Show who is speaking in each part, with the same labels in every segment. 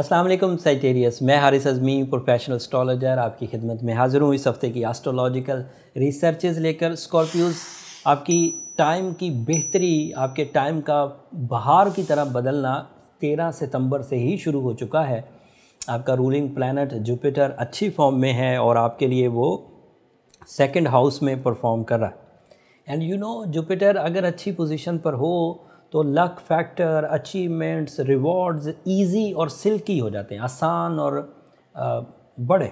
Speaker 1: अस्सलाम वालेकुम साइटेरियस मैं हारिस अजमी प्रोफेशनल एस्ट्रोलॉजर आपकी खिदमत में हाज़िर हूँ इस हफ़्ते की एस्ट्रोलॉजिकल रिसर्चेज लेकर स्कॉर्पियोज़ आपकी टाइम की बेहतरी आपके टाइम का बहार की तरह बदलना तेरह सितंबर से ही शुरू हो चुका है आपका रूलिंग प्लानट जुपिटर अच्छी फॉर्म में है और आपके लिए वो सेकेंड हाउस में परफॉर्म कर रहा है एंड यू नो जुपिटर अगर अच्छी पोजिशन पर हो तो luck factor achievements rewards easy और सिल्की हो जाते हैं आसान और आ, बड़े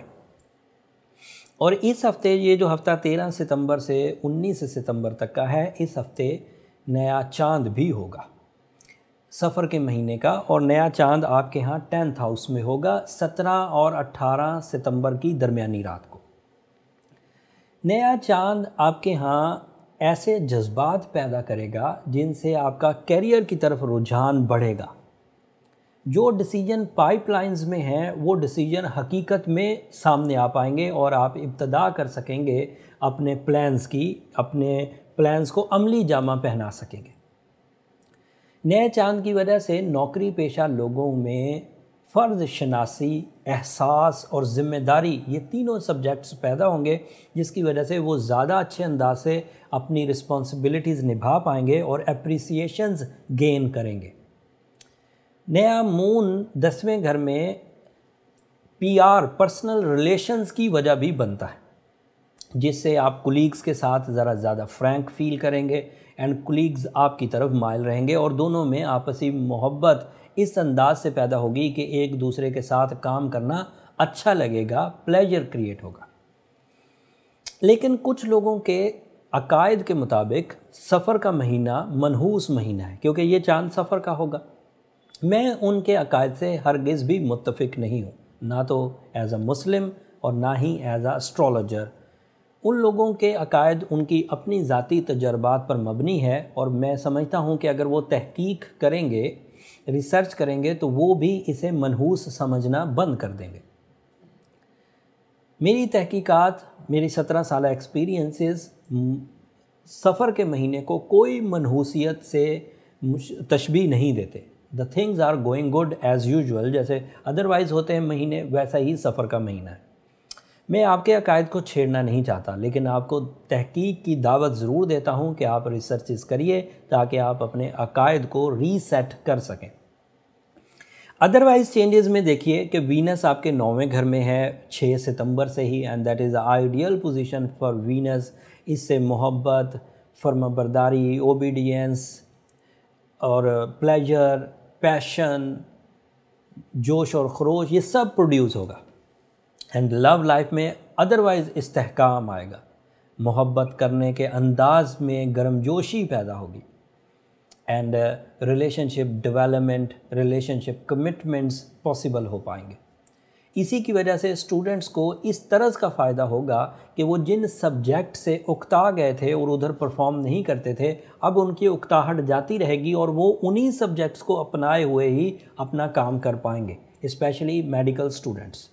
Speaker 1: और इस हफ्ते ये जो हफ्ता 13 सितंबर से 19 सितंबर तक का है इस हफ्ते नया चांद भी होगा सफ़र के महीने का और नया चांद आपके यहाँ टेंथ हाउस में होगा 17 और 18 सितंबर की दरमियानी रात को नया चांद आपके यहाँ ऐसे जज्बात पैदा करेगा जिनसे आपका कैरियर की तरफ रुझान बढ़ेगा जो डिसीजन पाइपलाइंस में हैं वो डिसीजन हकीकत में सामने आ पाएंगे और आप इब्तदा कर सकेंगे अपने प्लान्स की अपने प्लान्स को अमली जामा पहना सकेंगे नए चांद की वजह से नौकरी पेशा लोगों में फ़र्ज शनासी एहसास और ज़िम्मेदारी ये तीनों सब्जेक्ट्स पैदा होंगे जिसकी वजह से वो ज़्यादा अच्छे अंदाज से अपनी रिस्पॉन्सिबिलिटीज़ निभा पाएंगे और अप्रिसिएशंस गेन करेंगे नया मून दसवें घर में पीआर पर्सनल रिलेशंस की वजह भी बनता है जिससे आप कुलीग्स के साथ ज़रा ज़्यादा फ्रैंक फील करेंगे एंड कुलीग्स आपकी तरफ मायल रहेंगे और दोनों में आपसी मोहब्बत इस अंदाज से पैदा होगी कि एक दूसरे के साथ काम करना अच्छा लगेगा प्लेजर क्रिएट होगा लेकिन कुछ लोगों के अकायद के मुताबिक सफ़र का महीना मनहूस महीना है क्योंकि ये चांद सफ़र का होगा मैं उनके अकायद से हरगिज़ भी मुतफिक नहीं हूँ ना तो एज़ अ मुस्लिम और ना ही एज़ अ एस्ट्रोलॉजर उन लोगों के अकायद उनकी अपनी ज़ाती तजर्बात पर मबनी है और मैं समझता हूँ कि अगर वो तहकीक करेंगे रिसर्च करेंगे तो वो भी इसे मनहूस समझना बंद कर देंगे मेरी तहकीकात मेरी सत्रह साल एक्सपीरियंसेस सफ़र के महीने को कोई मनहूसियत से तशबी नहीं देते the things are going good as usual जैसे अदरवाइज़ होते हैं महीने वैसा ही सफ़र का महीना है मैं आपके अकायद को छेड़ना नहीं चाहता लेकिन आपको तहकीक की दावत ज़रूर देता हूँ कि आप रिसर्चेस करिए ताकि आप अपने अकायद को रीसेट कर सकें अदरवाइज चेंजेस में देखिए कि वीनस आपके नौवें घर में है 6 सितंबर से ही and that is ideal position for Venus इससे मोहब्बत फर्मबरदारी ओबीडियंस और प्लेजर पैशन जोश और खरोश ये सब प्रोड्यूस होगा एंड लव लाइफ में अदरवाइज़ इस्तेकाम आएगा मोहब्बत करने के अंदाज में गर्मजोशी पैदा होगी and relationship development relationship commitments possible हो पाएंगे इसी की वजह से स्टूडेंट्स को इस तरह का फ़ायदा होगा कि वो जिन सब्जेक्ट से उकता गए थे और उधर परफॉर्म नहीं करते थे अब उनकी उकताहट जाती रहेगी और वो उन्हीं सब्जेक्ट्स को अपनाए हुए ही अपना काम कर पाएंगे इस्पेशली मेडिकल स्टूडेंट्स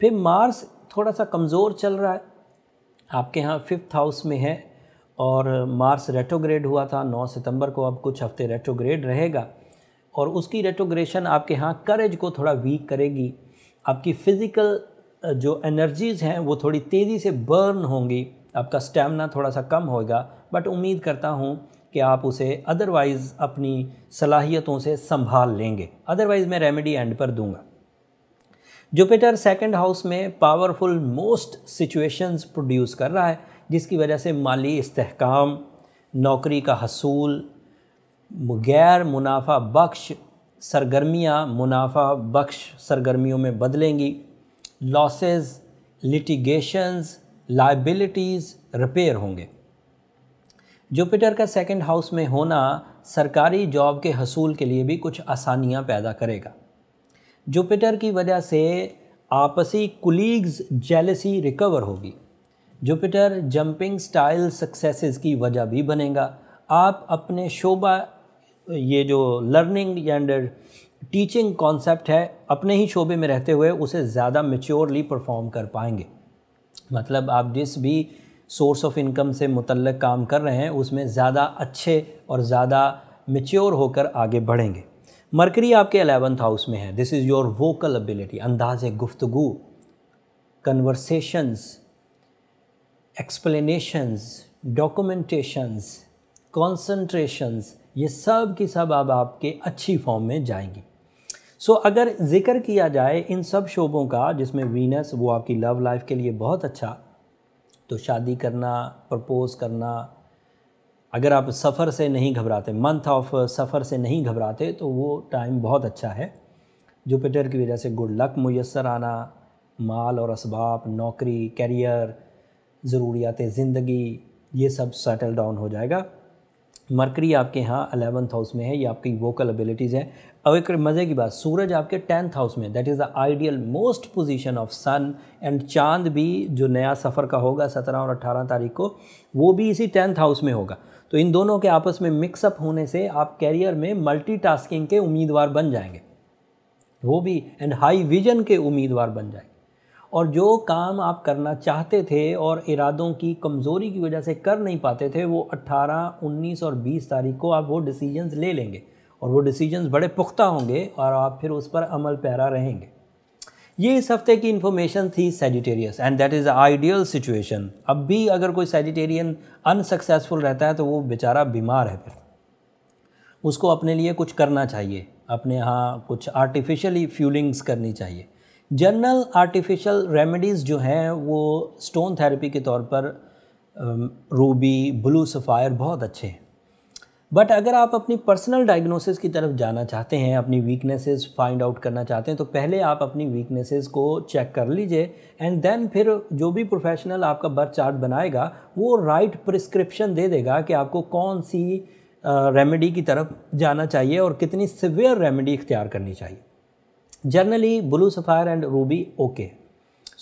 Speaker 1: फिर मार्स थोड़ा सा कमज़ोर चल रहा है आपके यहाँ फिफ्थ हाउस में है और मार्स रेट्रोग्रेड हुआ था 9 सितंबर को अब कुछ हफ्ते रेट्रोग्रेड रहेगा और उसकी रेट्रोग्रेशन आपके यहाँ करेज को थोड़ा वीक करेगी आपकी फ़िज़िकल जो एनर्जीज़ हैं वो थोड़ी तेज़ी से बर्न होंगी आपका स्टेमिना थोड़ा सा कम होगा बट उम्मीद करता हूँ कि आप उसे अदरवाइज़ अपनी सलाहियतों से संभाल लेंगे अदरवाइज़ मैं रेमेडी एंड पर दूंगा जुपिटर सेकंड हाउस में पावरफुल मोस्ट सिचुएशंस प्रोड्यूस कर रहा है जिसकी वजह से माली इस्तेकाम नौकरी का हसूल गैर मुनाफा बख्श सरगर्मियाँ मुनाफा बख्श सरगर्मियों में बदलेंगी लॉसेस लिटिगेशंस लाइबिलिटीज़ रिपेयर होंगे जुपिटर का सेकंड हाउस में होना सरकारी जॉब के हसूल के लिए भी कुछ आसानियाँ पैदा करेगा जुपिटर की वजह से आपसी कुलीग्स जेलसी रिकवर होगी जुपिटर जंपिंग स्टाइल सक्सेसेस की वजह भी बनेगा आप अपने शोबा ये जो लर्निंग एंड टीचिंग कॉन्सेप्ट है अपने ही शोबे में रहते हुए उसे ज़्यादा मेच्योरली परफॉर्म कर पाएंगे मतलब आप जिस भी सोर्स ऑफ इनकम से मुतल काम कर रहे हैं उसमें ज़्यादा अच्छे और ज़्यादा मेच्योर होकर आगे बढ़ेंगे मरकरी आपके अलेवंथ हाउस में है this is your vocal ability अंदाज गुफ्तगु कन्वर्सेशंस एक्सप्लेनेशंस डॉक्यूमेंटेशंस कॉन्सनट्रेशंस ये सब की सब अब आपके अच्छी फॉर्म में जाएंगी सो so, अगर ज़िक्र किया जाए इन सब शोबों का जिसमें वीनस वो आपकी लव लाइफ के लिए बहुत अच्छा तो शादी करना प्रपोज़ करना अगर आप सफ़र से नहीं घबराते मंथ ऑफ सफ़र से नहीं घबराते तो वो टाइम बहुत अच्छा है जुपिटर की वजह से गुड लक मैसर आना माल और इसबाब नौकरी करियर ज़रूरियात ज़िंदगी ये सब सेटल डाउन हो जाएगा मरकरी आपके यहाँ अलेवंथ हाउस में है ये आपकी वोकल एबिलिटीज़ है अब एक मज़े की बात सूरज आपके टेंथ हाउस में that is the ideal most position of sun and चांद भी जो नया सफ़र का होगा सत्रह और अट्ठारह तारीख को वो भी इसी टेंथ हाउस में होगा तो इन दोनों के आपस में मिक्सअप होने से आप कैरियर में मल्टीटास्किंग के उम्मीदवार बन जाएंगे वो भी एंड हाई विजन के उम्मीदवार बन जाएंगे और जो काम आप करना चाहते थे और इरादों की कमज़ोरी की वजह से कर नहीं पाते थे वो 18, 19 और 20 तारीख को आप वो डिसीजंस ले लेंगे और वो डिसीजंस बड़े पुख्ता होंगे और आप फिर उस पर अमल पैरा रहेंगे ये इस हफ्ते की इन्फॉर्मेशन थी Sagittarius and that is ideal situation अब भी अगर कोई सेजिटेरियन अनसक्सेसफुल रहता है तो वो बेचारा बीमार है फिर उसको अपने लिए कुछ करना चाहिए अपने यहाँ कुछ आर्टिफिशियली फ्यूलिंग्स करनी चाहिए जनरल आर्टिफिशियल रेमेडीज़ जो हैं वो स्टोन थेरेपी के तौर पर रूबी ब्लू सफ़ायर बहुत अच्छे हैं बट अगर आप अपनी पर्सनल डायग्नोसिस की तरफ जाना चाहते हैं अपनी वीकनेसेस फाइंड आउट करना चाहते हैं तो पहले आप अपनी वीकनेसेस को चेक कर लीजिए एंड देन फिर जो भी प्रोफेशनल आपका बर्थ चार्ट बनाएगा वो राइट right प्रिस्क्रिप्शन दे देगा कि आपको कौन सी रेमेडी की तरफ जाना चाहिए और कितनी सिवियर रेमेडी इख्तियार करनी चाहिए generally blue sapphire and ruby okay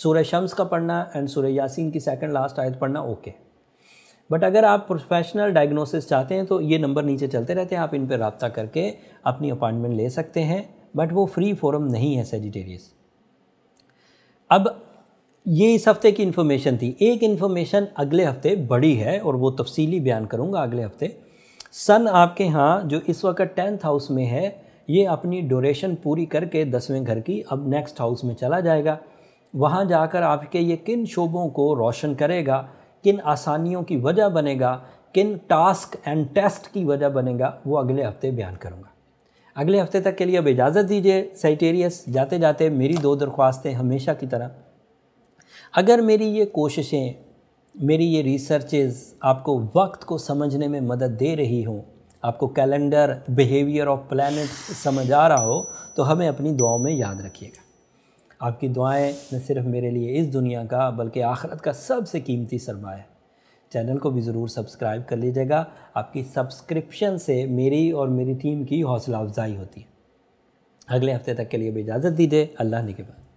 Speaker 1: सूर्य शम्स का पढ़ना एंड सूर्य यासीन की सेकंड लास्ट आयत पढ़ना ओके बट अगर आप प्रोफेशनल डायग्नोसिस चाहते हैं तो ये नंबर नीचे चलते रहते हैं आप इन पर रबता करके अपनी अपॉइंटमेंट ले सकते हैं बट वो फ्री फोरम नहीं है सेजिटेरियस अब ये इस हफ्ते की इन्फॉर्मेशन थी एक इन्फॉर्मेशन अगले हफ्ते बड़ी है और वो तफसीली बयान करूँगा अगले हफ्ते सन आपके यहाँ जो इस वक्त टेंथ हाउस में है ये अपनी ड्यूरेशन पूरी करके दसवें घर की अब नेक्स्ट हाउस में चला जाएगा वहाँ जाकर आपके ये किन शोबों को रोशन करेगा किन आसानियों की वजह बनेगा किन टास्क एंड टेस्ट की वजह बनेगा वो अगले हफ्ते बयान करूँगा अगले हफ्ते तक के लिए अब इजाज़त दीजिए साइटेरियस जाते जाते मेरी दो दरख्वास्तें हमेशा की तरह अगर मेरी ये कोशिशें मेरी ये रिसर्चेज़ आपको वक्त को समझने में मदद दे रही हों आपको कैलेंडर बिहेवियर ऑफ प्लानट्स समझ आ रहा हो तो हमें अपनी दुआओं में याद रखिएगा आपकी दुआएं न सिर्फ मेरे लिए इस दुनिया का बल्कि आखरत का सबसे कीमती सरमाया है चैनल को भी ज़रूर सब्सक्राइब कर लीजिएगा आपकी सब्सक्रिप्शन से मेरी और मेरी टीम की हौसला अफजाई होती है अगले हफ्ते तक के लिए भी इजाज़त दीजिए अल्लाह बाद